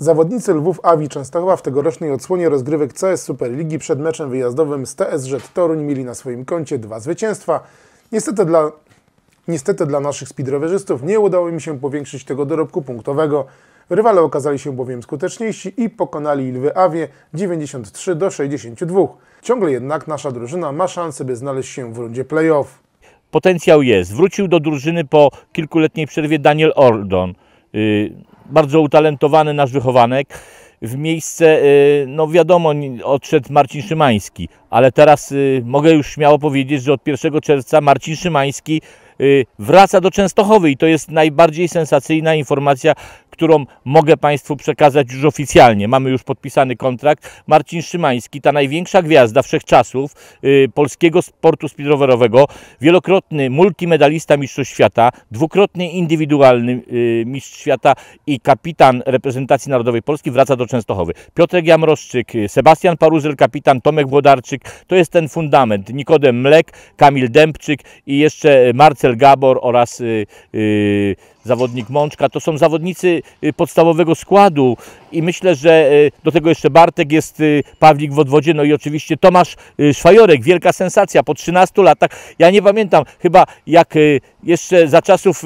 Zawodnicy Lwów Awi Częstochowa w tegorocznej odsłonie rozgrywek CS Superligi przed meczem wyjazdowym z TSZ Toruń mieli na swoim koncie dwa zwycięstwa. Niestety dla, niestety dla naszych speedrowerzystów nie udało im się powiększyć tego dorobku punktowego. Rywale okazali się bowiem skuteczniejsi i pokonali Lwy Awie 93 do 62. Ciągle jednak nasza drużyna ma szansę, by znaleźć się w rundzie playoff. Potencjał jest. Wrócił do drużyny po kilkuletniej przerwie Daniel Ordon. Y, bardzo utalentowany nasz wychowanek. W miejsce, y, no wiadomo, odszedł Marcin Szymański, ale teraz y, mogę już śmiało powiedzieć, że od 1 czerwca Marcin Szymański y, wraca do Częstochowy i to jest najbardziej sensacyjna informacja, którą mogę Państwu przekazać już oficjalnie. Mamy już podpisany kontrakt. Marcin Szymański, ta największa gwiazda wszechczasów yy, polskiego sportu speedrowerowego, wielokrotny multimedalista Mistrzostw Świata, dwukrotny indywidualny yy, Mistrz Świata i kapitan reprezentacji narodowej Polski wraca do Częstochowy. Piotrek Jamroszczyk, y, Sebastian Paruzel, kapitan Tomek Włodarczyk, to jest ten fundament. Nikodem Mlek, Kamil Dębczyk i jeszcze Marcel Gabor oraz yy, zawodnik Mączka. To są zawodnicy Y, podstawowego składu i myślę, że y, do tego jeszcze Bartek jest y, Pawlik w odwodzie, no i oczywiście Tomasz Szwajorek, wielka sensacja po 13 latach. Ja nie pamiętam, chyba jak jeszcze za czasów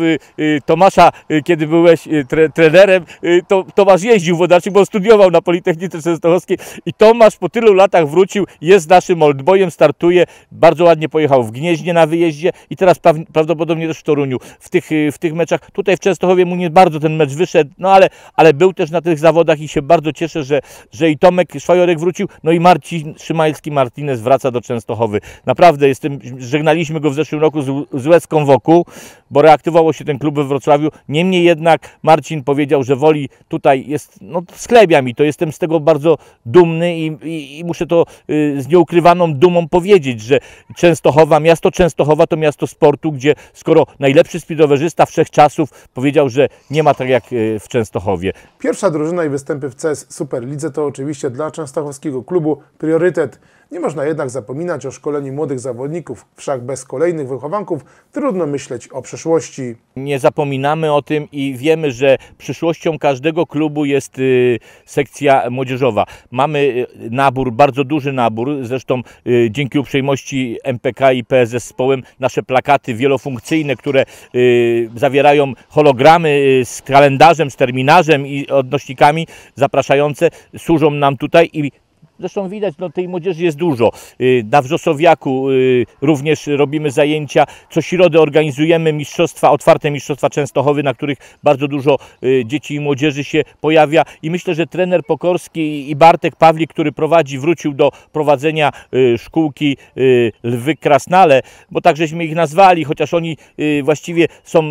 Tomasza, kiedy byłeś tre trenerem, to Tomasz jeździł wodarczyk, bo studiował na Politechnice Częstochowskiej i Tomasz po tylu latach wrócił, jest naszym oldbojem, startuje, bardzo ładnie pojechał w Gnieźnie na wyjeździe i teraz prawdopodobnie też w Toruniu. W tych, w tych meczach, tutaj w Częstochowie mu nie bardzo ten mecz wyszedł, no ale, ale był też na tych zawodach i się bardzo cieszę, że, że i Tomek Szwajorek wrócił, no i Marcin Szymański Martinez wraca do Częstochowy. Naprawdę jestem, żegnaliśmy go w zeszłym roku z, z łezką wokół, bo reaktywało się ten klub we Wrocławiu. Niemniej jednak Marcin powiedział, że woli tutaj jest, no sklebia mi to, jestem z tego bardzo dumny i, i, i muszę to y, z nieukrywaną dumą powiedzieć, że Częstochowa, miasto Częstochowa to miasto sportu, gdzie skoro najlepszy speedowerzysta wszechczasów powiedział, że nie ma tak jak y, w Częstochowie. Pierwsza drużyna i występy w CS Superlidze to oczywiście dla częstochowskiego klubu priorytet. Nie można jednak zapominać o szkoleniu młodych zawodników, wszak bez kolejnych wychowanków trudno myśleć o przyszłości. Nie zapominamy o tym i wiemy, że przyszłością każdego klubu jest y, sekcja młodzieżowa. Mamy y, nabór, bardzo duży nabór, zresztą y, dzięki uprzejmości MPK i PS zespołem nasze plakaty wielofunkcyjne, które zawierają hologramy z kalendarzem, z terminarzem i odnośnikami zapraszające, służą nam tutaj i Zresztą widać, no tej młodzieży jest dużo. Y, na Wrzosowiaku y, również robimy zajęcia. Co środę organizujemy mistrzostwa, otwarte mistrzostwa Częstochowy, na których bardzo dużo y, dzieci i młodzieży się pojawia. I myślę, że trener Pokorski i Bartek Pawlik, który prowadzi, wrócił do prowadzenia szkółki Lwy Krasnale, bo tak żeśmy ich nazwali, chociaż oni właściwie są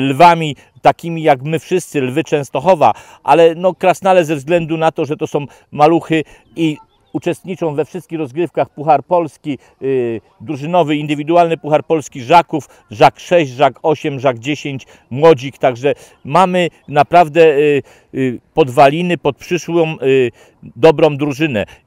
lwami takimi jak my wszyscy, lwy Częstochowa, ale no krasnale ze względu na to, że to są maluchy i uczestniczą we wszystkich rozgrywkach Puchar Polski, yy, drużynowy, indywidualny Puchar Polski Żaków, Żak 6, Żak 8, Żak 10, Młodzik, także mamy naprawdę yy, yy, podwaliny pod przyszłą y, dobrą drużynę.